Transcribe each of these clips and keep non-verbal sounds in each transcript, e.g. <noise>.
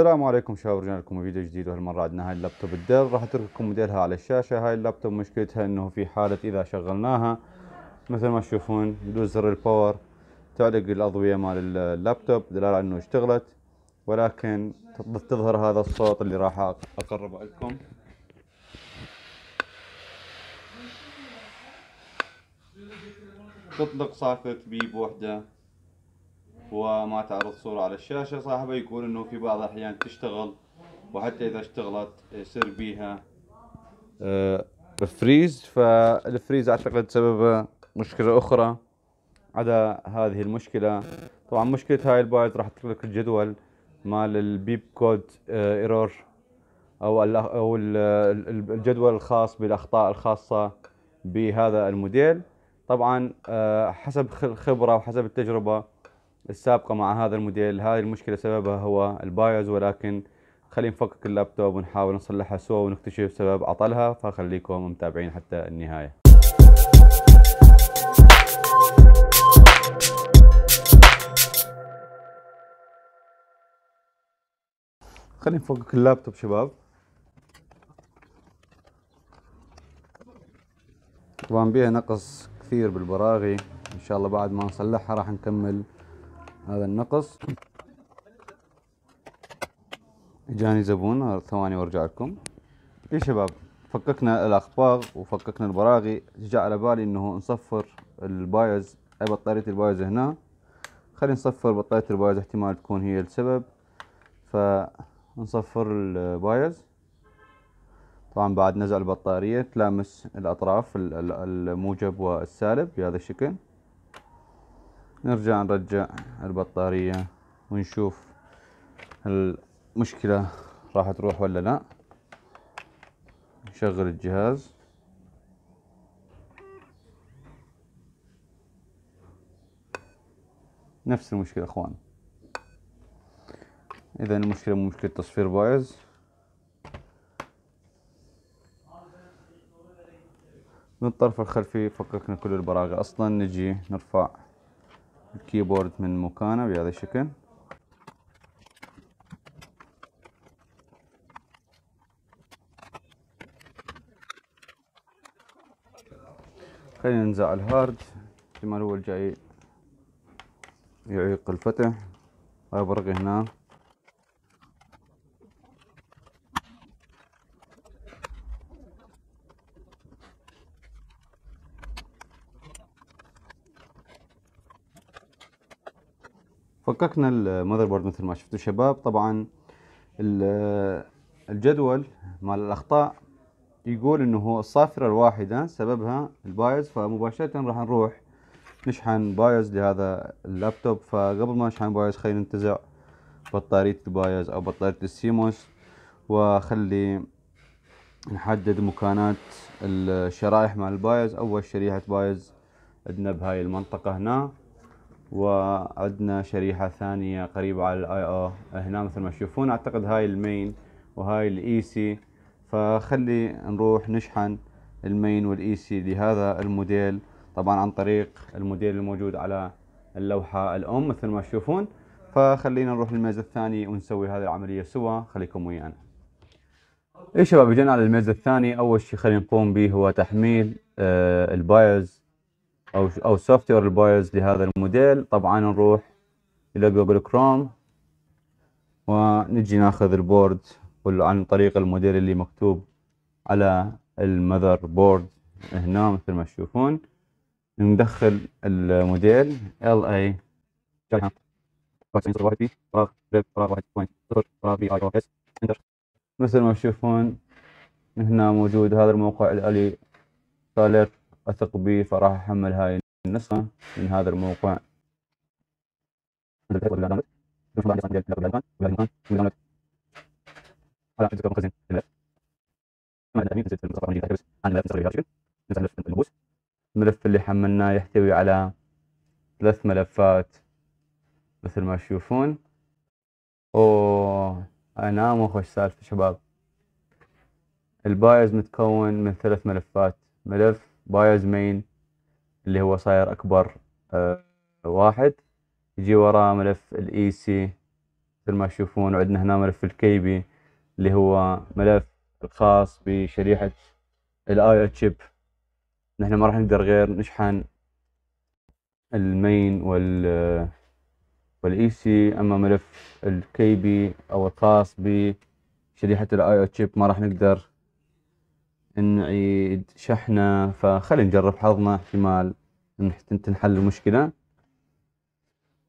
السلام عليكم شباب رجعنا لكم فيديو جديد وهالمرة عندنا هاي اللابتوب الدل راح اترك لكم موديلها على الشاشة هاي اللابتوب مشكلتها انه في حالة اذا شغلناها مثل ما تشوفون بدون زر الباور تعلق الاضوية مال اللابتوب دلالة انه اشتغلت ولكن تظهر هذا الصوت اللي راح اقربه لكم تطلق صافة بيب وحدة وما تعرض صورة على الشاشة صاحبها يكون انه في بعض الاحيان تشتغل وحتى اذا اشتغلت يصير بيها فريز آه، فالفريز اعتقد سبب مشكلة اخرى على هذه المشكلة طبعا مشكلة هاي البايت راح اترك لك الجدول مال البيب كود ايرور او او الجدول الخاص بالاخطاء الخاصة بهذا الموديل طبعا آه، حسب الخبرة وحسب التجربة السابقة مع هذا الموديل هذه المشكلة سببها هو البايوز ولكن خلينا نفكك اللابتوب ونحاول نصلحها سوا ونكتشف سبب عطلها فخليكم متابعين حتى النهاية خلينا نفكك اللابتوب شباب طبعا بيها نقص كثير بالبراغي ان شاء الله بعد ما نصلحها راح نكمل هذا النقص اجاني زبون ثواني وارجع لكم يا شباب فككنا الاخباغ وفككنا البراغي جاء على بالي انه نصفر البايز اي بطاريه البايز هنا خلينا نصفر بطاريه البايز احتمال تكون هي السبب فنصفر البايز طبعا بعد نزع البطاريه تلامس الاطراف الموجب والسالب بهذا الشكل نرجع نرجع البطارية ونشوف المشكلة راح تروح ولا لا نشغل الجهاز نفس المشكلة اخوان اذا المشكلة مو مشكلة تصفير بايظ من الطرف الخلفي فككنا كل البراغي اصلا نجي نرفع الكيبورد من مكانه بهذا الشكل خلينا ننزع الهارد احتمال هو الجاي يعيق الفتح هاي برقي هنا فككنا المذر بورد مثل ما شفتوا شباب طبعا الجدول مال الاخطاء يقول انه هو الصافره الواحده سببها البايز فمباشره راح نروح نشحن بايز لهذا اللابتوب فقبل ما نشحن بايز خلينا ننتزع بطاريه البايز او بطاريه السيموس وخلي نحدد مكانات الشرائح مع البايز اول شريحه بايز عندنا بهاي المنطقه هنا وعندنا شريحة ثانية قريبة على الاي او هنا مثل ما تشوفون اعتقد هاي المين وهاي الاي سي e فخلي نروح نشحن المين والاي سي e لهذا الموديل طبعا عن طريق الموديل الموجود على اللوحة الام مثل ما تشوفون فخلينا نروح للميز الثاني ونسوي هذه العملية سوا خليكم ويانا ايه شباب جينا على الميز الثاني اول شيء خلينا نقوم به هو تحميل آه البايوز او او سوفت وير البايوز لهذا الموديل طبعا نروح الى جوجل كروم ونجي ناخذ البورد عن طريق الموديل اللي مكتوب على المذر بورد هنا مثل ما تشوفون ندخل الموديل ال اي مثل ما تشوفون هنا موجود هذا الموقع الالي سالت أثق به فراح أحمل هاي النسخة من هذا الموقع الملف اللي حملناه يحتوي على ثلاث ملفات مثل ما تشوفون اوه انا مو خوش سالفة شباب البايز متكون من ثلاث ملفات ملف بايوز مين اللي هو صاير اكبر آه، واحد يجي وراه ملف الاي سي e مثل ما تشوفون وعندنا هنا ملف الكي بي اللي هو ملف الخاص بشريحة الاي او تشيب نحن ما راح نقدر غير نشحن المين وال آه، والاي سي e اما ملف الكي بي او الخاص بشريحة الاي او تشيب ما راح نقدر نعيد شحنه فخلينا نجرب حظنا احتمال تنحل المشكله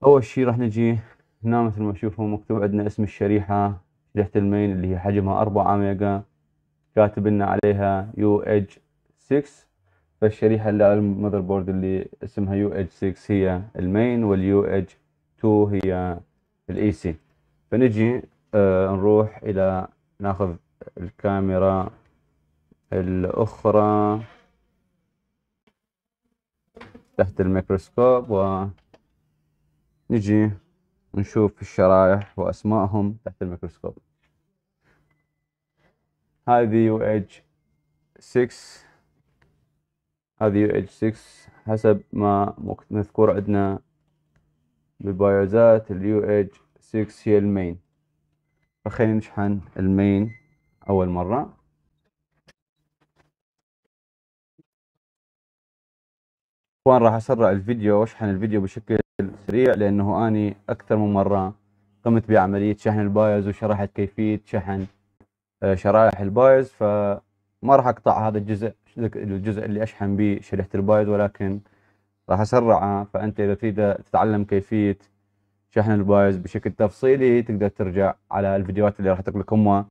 اول شيء راح نجي هنا مثل ما تشوفون مكتوب عندنا اسم الشريحه شريحه المين اللي هي حجمها 4 ميجا كاتب لنا عليها يو اتش 6 فالشريحه اللي على المذر بورد اللي اسمها يو اتش 6 هي المين واليو اتش 2 هي الاي سي فنجي آه نروح الى ناخذ الكاميرا الأخرى تحت الميكروسكوب ونجي نشوف الشرائح وأسمائهم تحت الميكروسكوب هذه يو اتش 6 هذه يو اتش 6 حسب ما مذكور عندنا بالبايوزات اليو اتش 6 هي المين فخلينا نشحن المين أول مرة اخوان راح اسرع الفيديو واشحن الفيديو بشكل سريع لانه اني اكثر من مره قمت بعمليه شحن البايز وشرحت كيفيه شحن آه، شرائح البايز فما راح اقطع هذا الجزء الجزء اللي اشحن به شريحه البايز ولكن راح اسرعه فانت اذا تريد تتعلم كيفيه شحن البايز بشكل تفصيلي تقدر ترجع على الفيديوهات اللي راح اترك لكم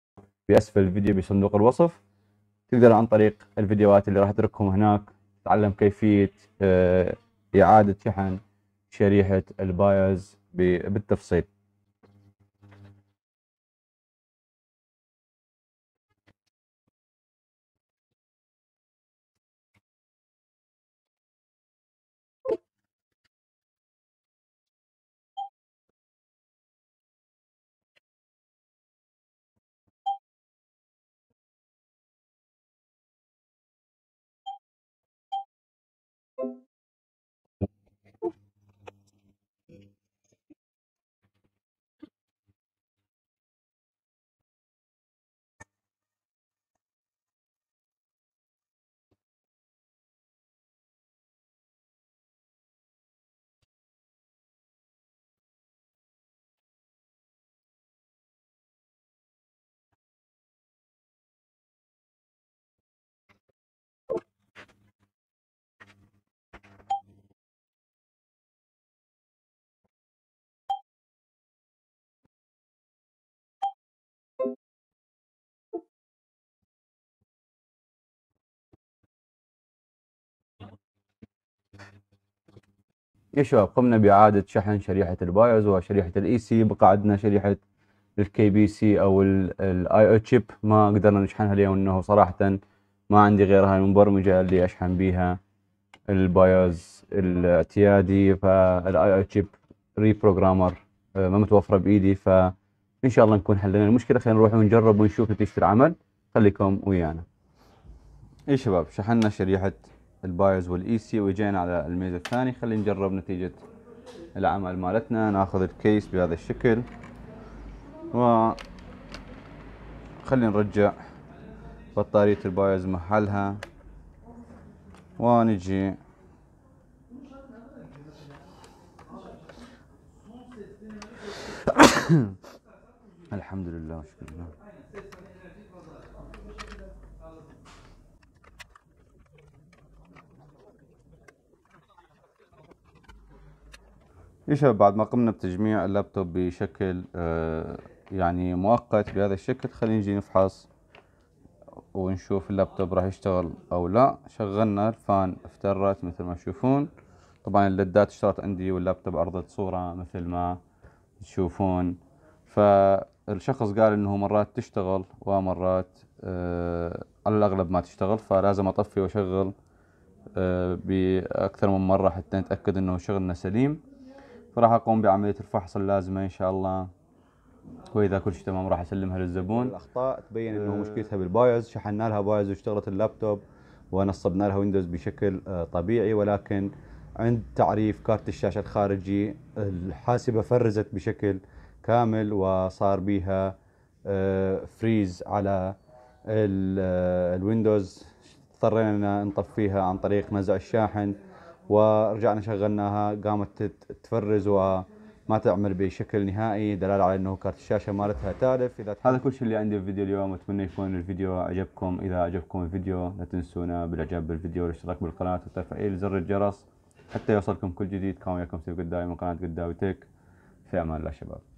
باسفل الفيديو بصندوق الوصف تقدر عن طريق الفيديوهات اللي راح اترككم هناك تعلم كيفية آه، إعادة شحن شريحة البايز بالتفصيل يا شباب قمنا بإعادة شحن شريحة البايوز وشريحة الإي سي e بقى عندنا شريحة الكي بي سي أو الآي أو تشيب ما قدرنا نشحنها اليوم إنه صراحة ما عندي غيرها المبرمجة اللي أشحن بيها البايوز الاعتيادي فالآي أو تشيب ريبروجرامر ما متوفرة بإيدي فإن شاء الله نكون حلينا المشكلة خلينا نروح ونجرب ونشوف نتيجة العمل خليكم ويانا. يا إيه شباب شحنا شريحة البايوز والاي سي وجينا على الميزه الثاني خلينا نجرب نتيجه العمل مالتنا ناخذ الكيس بهذا الشكل و خلينا نرجع بطاريه البايوز محلها ونجي <coughs> الحمد لله شكرا يا شباب بعد ما قمنا بتجميع اللابتوب بشكل آه، يعني مؤقت بهذا الشكل خلينا نجي نفحص ونشوف اللابتوب راح يشتغل او لا شغلنا الفان افترت مثل ما تشوفون طبعا اللدات اشتغلت عندي واللابتوب عرضت صورة مثل ما تشوفون فالشخص قال انه مرات تشتغل ومرات أه على الاغلب ما تشتغل فلازم اطفي واشغل أه باكثر من مرة حتى نتأكد انه شغلنا سليم فراح اقوم بعمليه الفحص اللازمه ان شاء الله واذا كل شيء تمام راح اسلمها للزبون الاخطاء تبين انه مشكلتها بالبايوز شحنا لها بايوز واشتغلت اللابتوب ونصبنا لها ويندوز بشكل آه، طبيعي ولكن عند تعريف كارت الشاشه الخارجي الحاسبه فرزت بشكل كامل وصار بها آه، فريز على آه، الويندوز اضطرينا نطفيها عن طريق نزع الشاحن ورجعنا شغلناها قامت تفرز وما تعمل بشكل نهائي دلالة على انه كارت الشاشة مالتها تالف اذا هذا كل شيء اللي عندي في الفيديو اليوم اتمنى يكون الفيديو عجبكم اذا عجبكم الفيديو لا تنسونا بالاعجاب بالفيديو والاشتراك بالقناة وتفعيل زر الجرس حتى يوصلكم كل جديد كان وياكم سيف قدامي من قناة قدامي تك في امان الله شباب